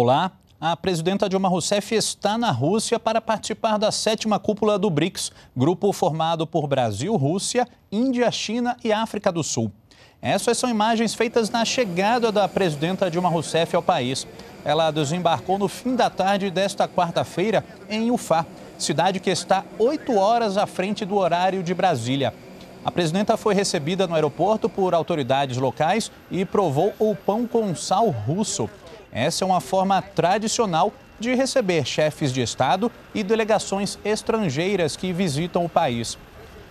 Olá. A presidenta Dilma Rousseff está na Rússia para participar da sétima cúpula do BRICS, grupo formado por Brasil, Rússia, Índia, China e África do Sul. Essas são imagens feitas na chegada da presidenta Dilma Rousseff ao país. Ela desembarcou no fim da tarde desta quarta-feira em Ufá, cidade que está oito horas à frente do horário de Brasília. A presidenta foi recebida no aeroporto por autoridades locais e provou o pão com sal russo. Essa é uma forma tradicional de receber chefes de Estado e delegações estrangeiras que visitam o país.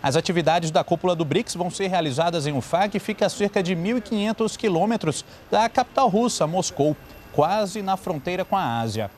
As atividades da cúpula do BRICS vão ser realizadas em Ufá, que fica a cerca de 1.500 quilômetros da capital russa, Moscou, quase na fronteira com a Ásia.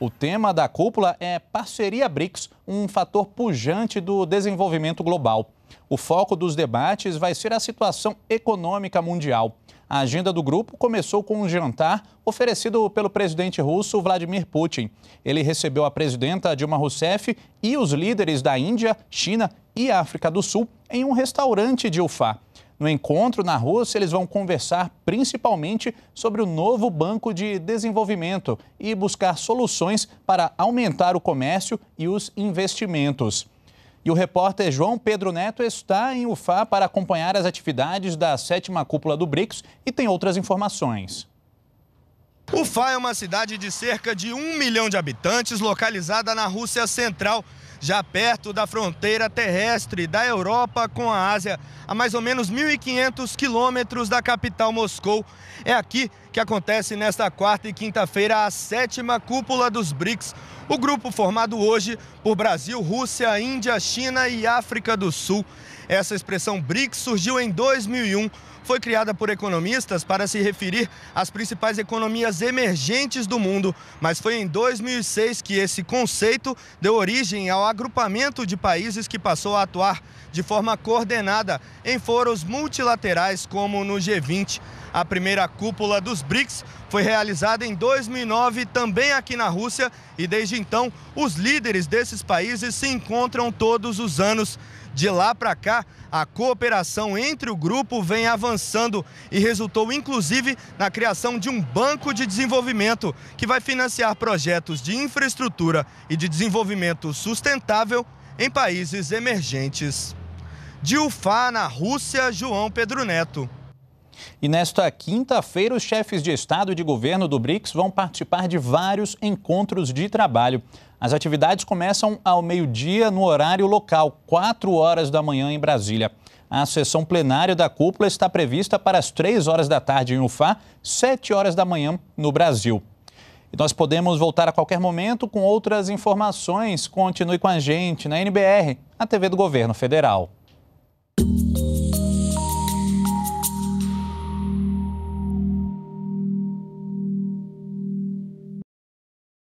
O tema da cúpula é Parceria BRICS, um fator pujante do desenvolvimento global. O foco dos debates vai ser a situação econômica mundial. A agenda do grupo começou com um jantar oferecido pelo presidente russo Vladimir Putin. Ele recebeu a presidenta Dilma Rousseff e os líderes da Índia, China e África do Sul em um restaurante de Ufá. No encontro na Rússia, eles vão conversar principalmente sobre o novo Banco de Desenvolvimento e buscar soluções para aumentar o comércio e os investimentos. E o repórter João Pedro Neto está em Ufa para acompanhar as atividades da sétima cúpula do BRICS e tem outras informações. Ufa é uma cidade de cerca de um milhão de habitantes, localizada na Rússia Central, já perto da fronteira terrestre da Europa com a Ásia, a mais ou menos 1.500 quilômetros da capital Moscou. É aqui que acontece nesta quarta e quinta-feira a sétima cúpula dos BRICS, o grupo formado hoje por Brasil, Rússia, Índia, China e África do Sul. Essa expressão BRICS surgiu em 2001 foi criada por economistas para se referir às principais economias emergentes do mundo, mas foi em 2006 que esse conceito deu origem ao agrupamento de países que passou a atuar de forma coordenada em foros multilaterais como no G20. A primeira cúpula dos BRICS foi realizada em 2009 também aqui na Rússia e desde então, os líderes desses países se encontram todos os anos. De lá para cá, a cooperação entre o grupo vem avançando e resultou inclusive na criação de um banco de desenvolvimento que vai financiar projetos de infraestrutura e de desenvolvimento sustentável em países emergentes. De Ufá, na Rússia, João Pedro Neto. E nesta quinta-feira, os chefes de Estado e de governo do BRICS vão participar de vários encontros de trabalho. As atividades começam ao meio-dia no horário local, 4 horas da manhã em Brasília. A sessão plenária da cúpula está prevista para as 3 horas da tarde em Ufa, 7 horas da manhã no Brasil. E nós podemos voltar a qualquer momento com outras informações. Continue com a gente na NBR, a TV do Governo Federal.